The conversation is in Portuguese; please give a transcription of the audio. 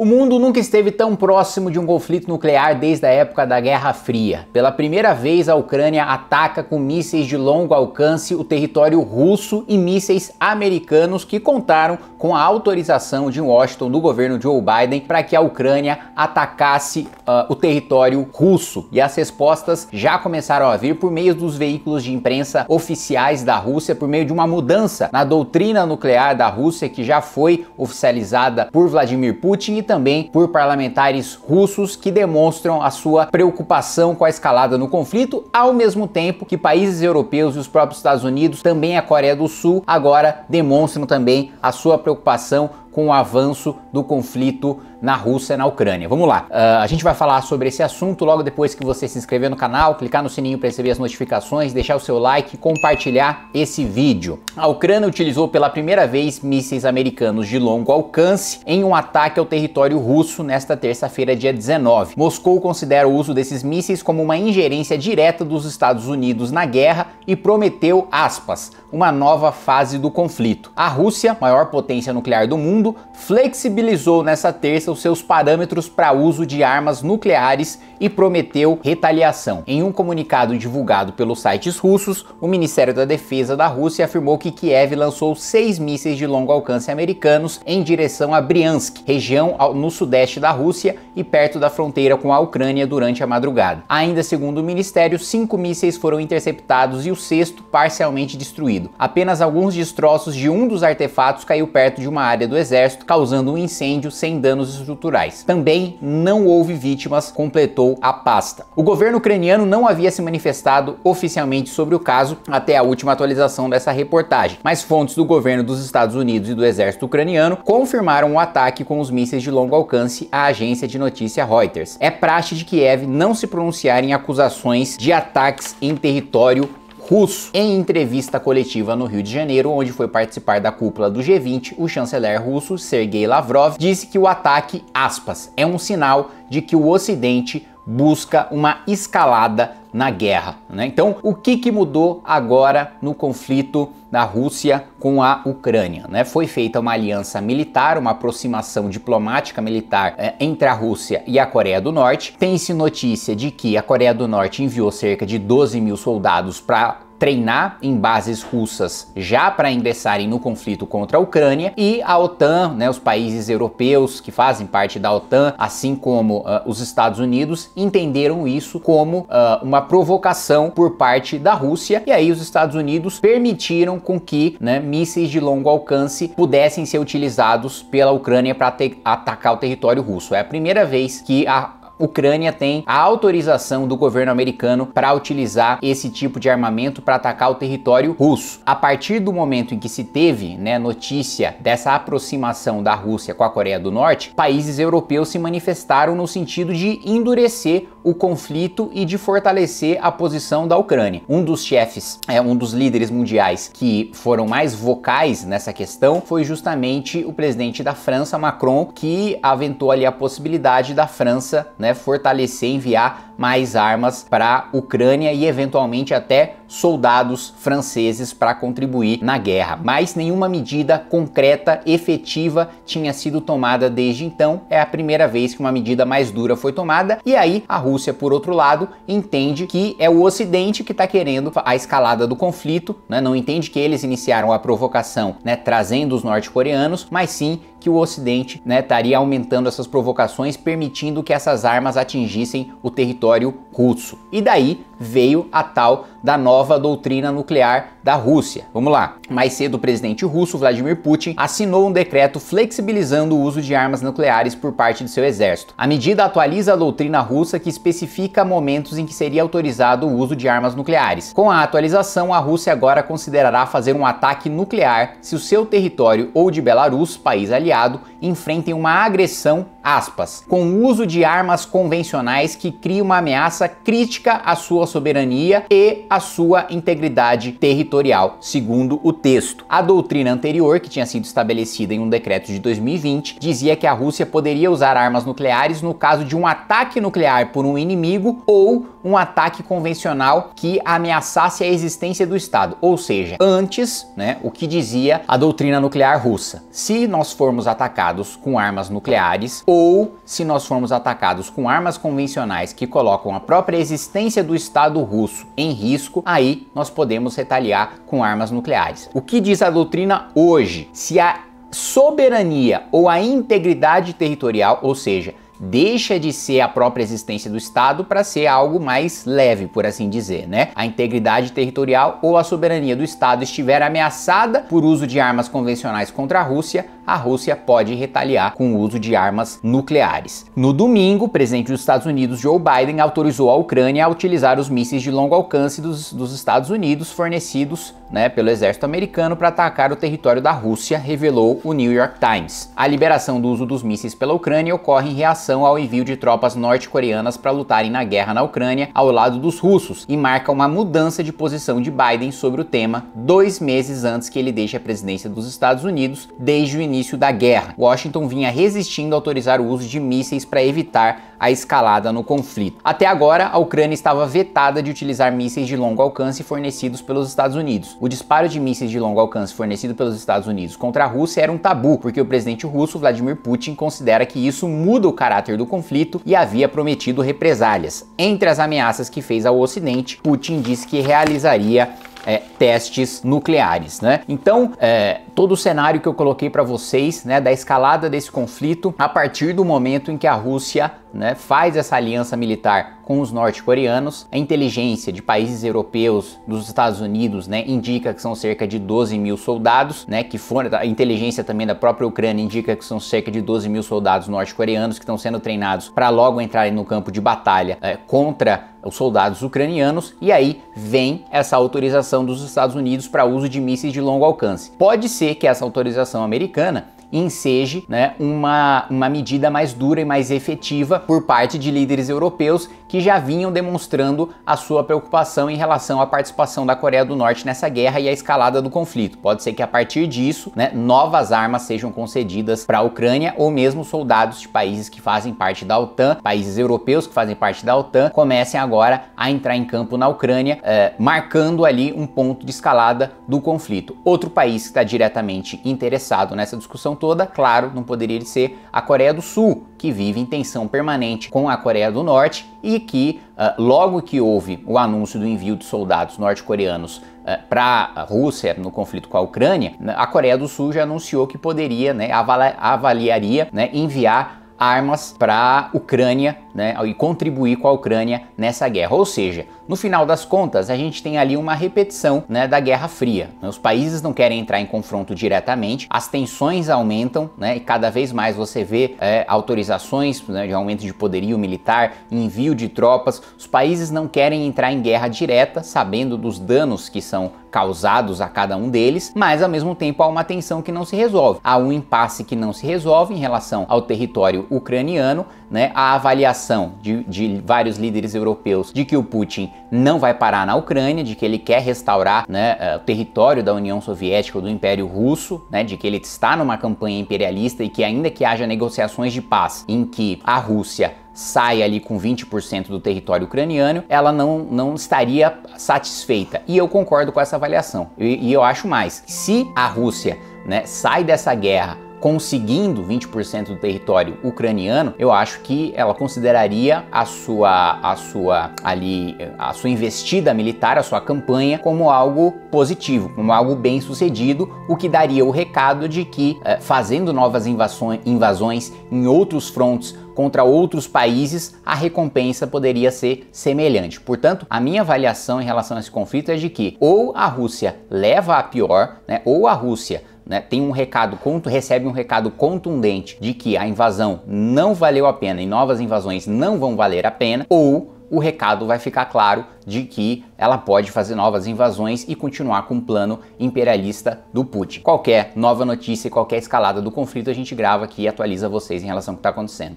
O mundo nunca esteve tão próximo de um conflito nuclear desde a época da Guerra Fria. Pela primeira vez, a Ucrânia ataca com mísseis de longo alcance o território russo e mísseis americanos que contaram com a autorização de Washington do governo Joe Biden para que a Ucrânia atacasse uh, o território russo. E as respostas já começaram a vir por meio dos veículos de imprensa oficiais da Rússia, por meio de uma mudança na doutrina nuclear da Rússia que já foi oficializada por Vladimir Putin também por parlamentares russos que demonstram a sua preocupação com a escalada no conflito, ao mesmo tempo que países europeus e os próprios Estados Unidos, também a Coreia do Sul, agora demonstram também a sua preocupação com o avanço do conflito na Rússia, na Ucrânia. Vamos lá, uh, a gente vai falar sobre esse assunto logo depois que você se inscrever no canal, clicar no sininho para receber as notificações, deixar o seu like e compartilhar esse vídeo. A Ucrânia utilizou pela primeira vez mísseis americanos de longo alcance em um ataque ao território russo nesta terça-feira, dia 19. Moscou considera o uso desses mísseis como uma ingerência direta dos Estados Unidos na guerra e prometeu, aspas, uma nova fase do conflito. A Rússia, maior potência nuclear do mundo, flexibilizou nesta terça estabeleça os seus parâmetros para uso de armas nucleares e prometeu retaliação. Em um comunicado divulgado pelos sites russos, o Ministério da Defesa da Rússia afirmou que Kiev lançou seis mísseis de longo alcance americanos em direção a Briansk, região no sudeste da Rússia e perto da fronteira com a Ucrânia durante a madrugada. Ainda segundo o ministério, cinco mísseis foram interceptados e o sexto parcialmente destruído. Apenas alguns destroços de um dos artefatos caiu perto de uma área do exército, causando um incêndio sem danos estruturais. Também não houve vítimas, completou a pasta. O governo ucraniano não havia se manifestado oficialmente sobre o caso até a última atualização dessa reportagem, mas fontes do governo dos Estados Unidos e do exército ucraniano confirmaram o ataque com os mísseis de longo alcance à agência de notícia Reuters. É praxe de Kiev não se pronunciar em acusações de ataques em território Russo. Em entrevista coletiva no Rio de Janeiro, onde foi participar da cúpula do G20, o chanceler russo Sergei Lavrov disse que o ataque, aspas, é um sinal de que o Ocidente busca uma escalada na guerra. Né? Então, o que, que mudou agora no conflito da Rússia com a Ucrânia? Né? Foi feita uma aliança militar, uma aproximação diplomática militar é, entre a Rússia e a Coreia do Norte. Tem-se notícia de que a Coreia do Norte enviou cerca de 12 mil soldados para treinar em bases russas já para ingressarem no conflito contra a Ucrânia e a OTAN, né, os países europeus que fazem parte da OTAN, assim como uh, os Estados Unidos, entenderam isso como uh, uma provocação por parte da Rússia e aí os Estados Unidos permitiram com que né, mísseis de longo alcance pudessem ser utilizados pela Ucrânia para atacar o território russo. É a primeira vez que a Ucrânia tem a autorização do governo americano para utilizar esse tipo de armamento para atacar o território russo. A partir do momento em que se teve né, notícia dessa aproximação da Rússia com a Coreia do Norte, países europeus se manifestaram no sentido de endurecer o conflito e de fortalecer a posição da Ucrânia. Um dos chefes, é um dos líderes mundiais que foram mais vocais nessa questão foi justamente o presidente da França, Macron, que aventou ali a possibilidade da França, né, fortalecer enviar mais armas para a Ucrânia e eventualmente até soldados franceses para contribuir na guerra. Mas nenhuma medida concreta, efetiva, tinha sido tomada desde então. É a primeira vez que uma medida mais dura foi tomada. E aí a Rússia, por outro lado, entende que é o Ocidente que está querendo a escalada do conflito, né? não entende que eles iniciaram a provocação né, trazendo os norte-coreanos, mas sim que o Ocidente né, estaria aumentando essas provocações, permitindo que essas armas atingissem o território russo. E daí veio a tal da nova doutrina nuclear da Rússia. Vamos lá. Mais cedo, o presidente russo Vladimir Putin assinou um decreto flexibilizando o uso de armas nucleares por parte de seu exército. A medida atualiza a doutrina russa que especifica momentos em que seria autorizado o uso de armas nucleares. Com a atualização, a Rússia agora considerará fazer um ataque nuclear se o seu território ou de Belarus, país aliado, enfrentem uma agressão, aspas, com o uso de armas convencionais que cria uma ameaça crítica à sua soberania e a sua integridade territorial, segundo o texto. A doutrina anterior, que tinha sido estabelecida em um decreto de 2020, dizia que a Rússia poderia usar armas nucleares no caso de um ataque nuclear por um inimigo ou um ataque convencional que ameaçasse a existência do Estado, ou seja, antes, né, o que dizia a doutrina nuclear russa. Se nós formos atacados com armas nucleares ou se nós formos atacados com armas convencionais que colocam a própria existência do Estado Estado russo em risco, aí nós podemos retaliar com armas nucleares. O que diz a doutrina hoje? Se a soberania ou a integridade territorial, ou seja, deixa de ser a própria existência do Estado para ser algo mais leve, por assim dizer, né? A integridade territorial ou a soberania do Estado estiver ameaçada por uso de armas convencionais contra a Rússia, a Rússia pode retaliar com o uso de armas nucleares. No domingo, o presidente dos Estados Unidos, Joe Biden, autorizou a Ucrânia a utilizar os mísseis de longo alcance dos, dos Estados Unidos fornecidos né, pelo exército americano para atacar o território da Rússia, revelou o New York Times. A liberação do uso dos mísseis pela Ucrânia ocorre em reação ao envio de tropas norte-coreanas para lutarem na guerra na Ucrânia ao lado dos russos e marca uma mudança de posição de Biden sobre o tema dois meses antes que ele deixe a presidência dos Estados Unidos desde o início início da guerra. Washington vinha resistindo a autorizar o uso de mísseis para evitar a escalada no conflito. Até agora, a Ucrânia estava vetada de utilizar mísseis de longo alcance fornecidos pelos Estados Unidos. O disparo de mísseis de longo alcance fornecido pelos Estados Unidos contra a Rússia era um tabu, porque o presidente russo Vladimir Putin considera que isso muda o caráter do conflito e havia prometido represálias. Entre as ameaças que fez ao Ocidente, Putin disse que realizaria é, testes nucleares, né? Então, é, todo o cenário que eu coloquei para vocês, né, da escalada desse conflito a partir do momento em que a Rússia né, faz essa aliança militar com os norte-coreanos. A inteligência de países europeus, dos Estados Unidos, né, indica que são cerca de 12 mil soldados, né, que foram, a inteligência também da própria Ucrânia indica que são cerca de 12 mil soldados norte-coreanos que estão sendo treinados para logo entrarem no campo de batalha é, contra os soldados ucranianos e aí vem essa autorização dos Estados Unidos para uso de mísseis de longo alcance. Pode ser que essa autorização americana enseje né, uma, uma medida mais dura e mais efetiva por parte de líderes europeus que já vinham demonstrando a sua preocupação em relação à participação da Coreia do Norte nessa guerra e a escalada do conflito. Pode ser que a partir disso né, novas armas sejam concedidas para a Ucrânia ou mesmo soldados de países que fazem parte da OTAN, países europeus que fazem parte da OTAN, comecem agora a entrar em campo na Ucrânia, eh, marcando ali um ponto de escalada do conflito. Outro país que está diretamente interessado nessa discussão toda, claro, não poderia ser a Coreia do Sul, que vive em tensão permanente com a Coreia do Norte e que, uh, logo que houve o anúncio do envio de soldados norte-coreanos uh, ah, para a Rússia no conflito com a Ucrânia, né, a Coreia do Sul já anunciou que poderia, né, avali avaliaria né, enviar armas para a Ucrânia né, e contribuir com a Ucrânia nessa guerra. Ou seja, no final das contas, a gente tem ali uma repetição né, da Guerra Fria. Né. Os países não querem entrar em confronto diretamente, as tensões aumentam né, e cada vez mais você vê é, autorizações né, de aumento de poderio militar, envio de tropas. Os países não querem entrar em guerra direta, sabendo dos danos que são causados a cada um deles, mas ao mesmo tempo há uma tensão que não se resolve. Há um impasse que não se resolve em relação ao território ucraniano né, a avaliação de, de vários líderes europeus de que o Putin não vai parar na Ucrânia, de que ele quer restaurar né, eh, o território da União Soviética ou do Império Russo, né, de que ele está numa campanha imperialista e que ainda que haja negociações de paz em que a Rússia sai ali com 20% do território ucraniano, ela não, não estaria satisfeita. E eu concordo com essa avaliação. E, e eu acho mais, se a Rússia né, sai dessa guerra conseguindo 20% do território ucraniano, eu acho que ela consideraria a sua a sua ali a sua investida militar, a sua campanha como algo positivo, como algo bem sucedido, o que daria o recado de que eh, fazendo novas invasões, invasões em outros frontes contra outros países, a recompensa poderia ser semelhante. Portanto, a minha avaliação em relação a esse conflito é de que ou a Rússia leva a pior, né, ou a Rússia né, tem um recado, recebe um recado contundente de que a invasão não valeu a pena e novas invasões não vão valer a pena, ou o recado vai ficar claro de que ela pode fazer novas invasões e continuar com o plano imperialista do Putin. Qualquer nova notícia, qualquer escalada do conflito, a gente grava aqui e atualiza vocês em relação ao que está acontecendo.